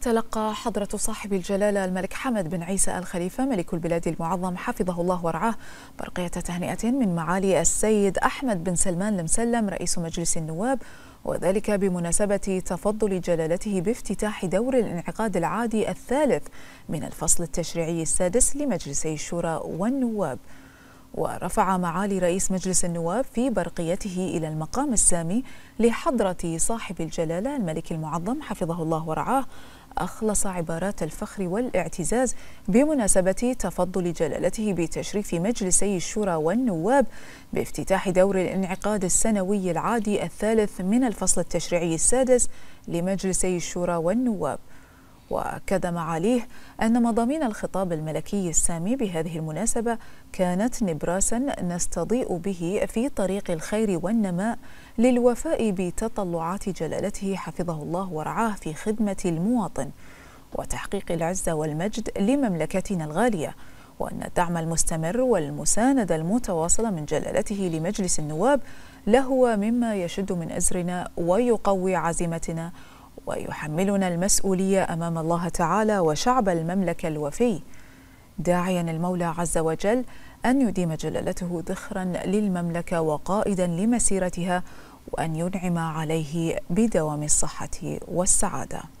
تلقى حضرة صاحب الجلالة الملك حمد بن عيسى الخليفة ملك البلاد المعظم حفظه الله ورعاه برقية تهنئة من معالي السيد أحمد بن سلمان المسلم رئيس مجلس النواب وذلك بمناسبة تفضل جلالته بافتتاح دور الانعقاد العادي الثالث من الفصل التشريعي السادس لمجلسي الشورى والنواب ورفع معالي رئيس مجلس النواب في برقيته إلى المقام السامي لحضرة صاحب الجلالة الملك المعظم حفظه الله ورعاه أخلص عبارات الفخر والاعتزاز بمناسبة تفضل جلالته بتشريف مجلسي الشورى والنواب بافتتاح دور الانعقاد السنوي العادي الثالث من الفصل التشريعي السادس لمجلسي الشورى والنواب وأكد معاليه أن مضامين الخطاب الملكي السامي بهذه المناسبة كانت نبراسا نستضيء به في طريق الخير والنماء للوفاء بتطلعات جلالته حفظه الله ورعاه في خدمة المواطن وتحقيق العزة والمجد لمملكتنا الغالية وأن الدعم المستمر والمساندة المتواصلة من جلالته لمجلس النواب لهو مما يشد من أزرنا ويقوي عزيمتنا ويحملنا المسؤوليه امام الله تعالى وشعب المملكه الوفي داعيا المولى عز وجل ان يديم جلالته ذخرا للمملكه وقائدا لمسيرتها وان ينعم عليه بدوام الصحه والسعاده